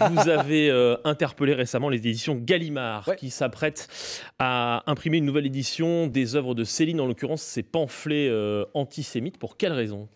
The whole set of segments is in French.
vous avez euh, interpellé récemment les éditions Gallimard, qui s'apprêtent à imprimer une nouvelle édition des œuvres de Céline, en l'occurrence ces pamphlets euh, antisémites. Pour quelle raison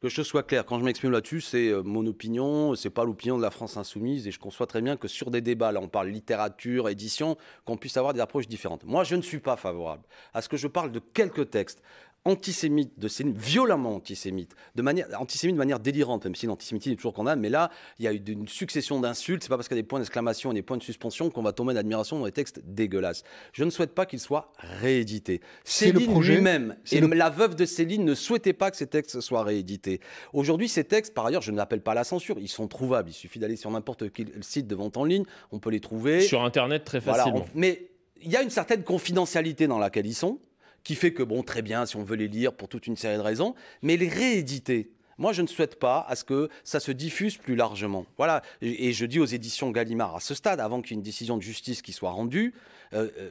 que je sois clair, quand je m'exprime là-dessus, c'est euh, mon opinion, c'est pas l'opinion de la France insoumise, et je conçois très bien que sur des débats, là on parle littérature, édition, qu'on puisse avoir des approches différentes. Moi, je ne suis pas favorable à ce que je parle de quelques textes antisémites, de Céline, violemment antisémites, de manière, antisémite de manière délirante, même si l'antisémitisme est toujours qu'on a, mais là, il y a eu une succession d'insultes, c'est pas parce qu'il y a des points d'exclamation et des points de suspension qu'on va tomber d'admiration dans des textes dégueulasses. Je ne souhaite pas qu'ils soient réédités. Céline lui-même et la veuve de Céline ne souhaitait pas que ces textes soient réédités. Aujourd'hui, ces textes, par ailleurs, je ne l'appelle pas la censure, ils sont trouvables. Il suffit d'aller sur n'importe quel site de vente en ligne, on peut les trouver. Sur Internet, très facilement. Mais il y a une certaine confidentialité dans laquelle ils sont, qui fait que, bon, très bien, si on veut les lire pour toute une série de raisons, mais les rééditer, moi, je ne souhaite pas à ce que ça se diffuse plus largement. Voilà. Et je dis aux éditions Gallimard, à ce stade, avant qu'une décision de justice qui soit rendue, euh, euh,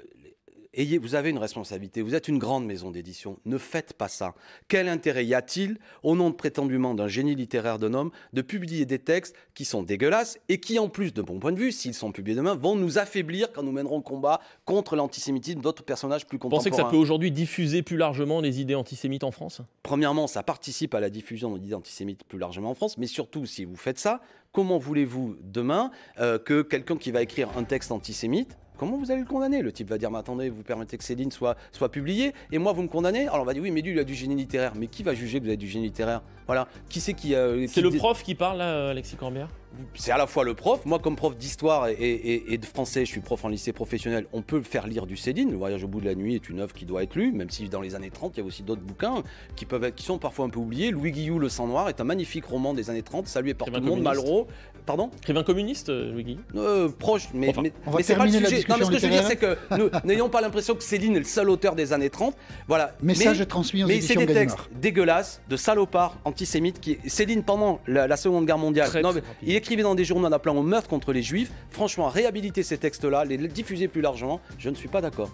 ayez, vous avez une responsabilité, vous êtes une grande maison d'édition, ne faites pas ça. Quel intérêt y a-t-il, au nom de prétendument d'un génie littéraire d'un homme, de publier des textes qui sont dégueulasses et qui, en plus, de bon point de vue, s'ils sont publiés demain, vont nous affaiblir quand nous mènerons le combat contre l'antisémitisme d'autres personnages plus contemporains Pensez que ça peut aujourd'hui diffuser plus largement les idées antisémites en France Premièrement, ça participe à la diffusion des idées antisémites plus largement en France, mais surtout, si vous faites ça, comment voulez-vous demain euh, que quelqu'un qui va écrire un texte antisémite Comment vous allez le condamner Le type va dire, mais attendez, vous permettez que Céline soit, soient publiées, et moi, vous me condamnez Alors on va dire, oui, mais lui, il a du génie littéraire. Mais qui va juger que vous avez du génie littéraire Voilà. Qui c'est qui... Euh, c'est le prof qui parle, là, euh, Alexis Corbière c'est à la fois le prof. Moi, comme prof d'histoire et, de français, je suis prof en lycée professionnel. On peut faire lire du Céline. Le voyage au bout de la nuit est une œuvre qui doit être lue, même si dans les années 30, il y a aussi d'autres bouquins qui peuvent qui sont parfois un peu oubliés. Louis Guillou, Le sang noir, est un magnifique roman des années 30, salué par tout le monde. Malraux, pardon Écrivain communiste, euh, Louis Guillou euh, Proche, mais, c'est pas le sujet. Non, mais ce que je veux dire, c'est que n'ayons pas l'impression que Céline est le seul auteur des années 30. Voilà. Message mais, transmis aux Mais c'est des textes dégueulasses, de salopards antisémites qui. Céline, pendant la, Seconde Guerre mondiale. non, écrivez dans des journaux en appelant au meurtre contre les juifs. Franchement, réhabiliter ces textes-là, les diffuser plus largement, je ne suis pas d'accord.